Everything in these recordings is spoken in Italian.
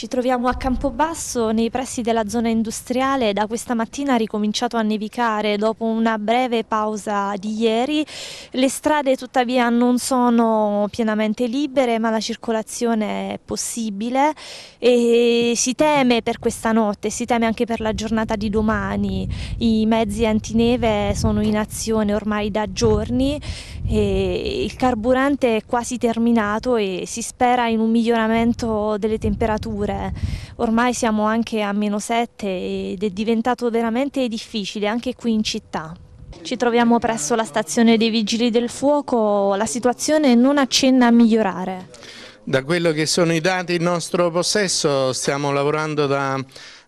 Ci troviamo a Campobasso, nei pressi della zona industriale. Da questa mattina ha ricominciato a nevicare dopo una breve pausa di ieri. Le strade tuttavia non sono pienamente libere, ma la circolazione è possibile e si teme per questa notte, si teme anche per la giornata di domani. I mezzi antineve sono in azione ormai da giorni e il carburante è quasi terminato e si spera in un miglioramento delle temperature. Ormai siamo anche a meno 7 ed è diventato veramente difficile anche qui in città. Ci troviamo presso la stazione dei Vigili del Fuoco, la situazione non accenna a migliorare. Da quello che sono i dati in nostro possesso stiamo lavorando da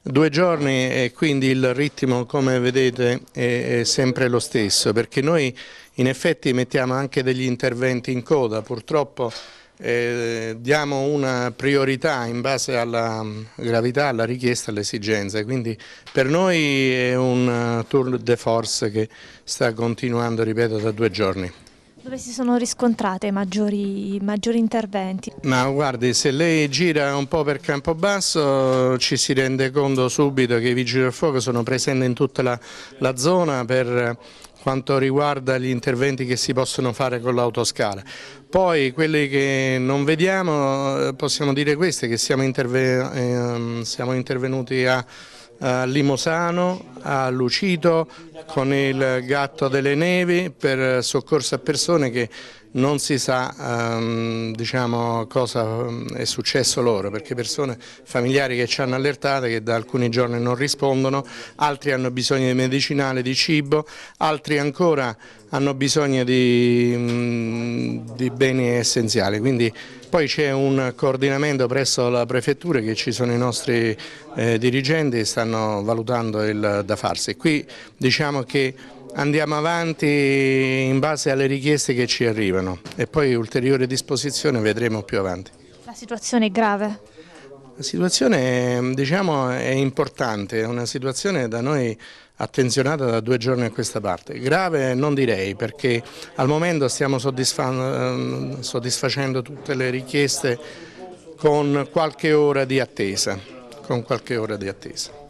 Due giorni e quindi il ritmo come vedete è, sempre lo stesso perché noi in effetti mettiamo anche degli interventi in coda, purtroppo eh, diamo una priorità in base alla mm, gravità, alla richiesta, alle esigenze, quindi per noi è un uh, tour de force che sta continuando, ripeto, da due giorni. Dove si sono riscontrate maggiori, maggiori interventi? Ma guardi, se lei gira un po' per Campobasso ci si rende conto subito che i Vigili del Fuoco sono presenti in tutta la, la zona per quanto riguarda gli interventi che si possono fare con l'autoscala. Poi quelli che non vediamo eh, possiamo dire questo, che siamo, interve ehm, siamo intervenuti a a Limosano, a Lucito con il gatto delle nevi per soccorso a persone che non si sa um, diciamo, cosa ehm, è successo loro, perché persone familiari che ci hanno allertate, che da alcuni giorni non rispondono, altri hanno bisogno di medicinale, di cibo, altri ancora hanno bisogno di, um, di beni essenziali, quindi poi c'è un coordinamento presso la prefettura che ci sono i nostri eh, dirigenti che stanno valutando il da farsi. Qui diciamo che andiamo avanti in base alle richieste che ci arrivano e poi ulteriore disposizione vedremo più avanti. La situazione è grave? La situazione diciamo, è importante, è una situazione da noi attenzionata da due giorni a questa parte. Grave non direi perché al momento stiamo ehm, soddisfacendo tutte le richieste con qualche ora di attesa. Con qualche ora di attesa.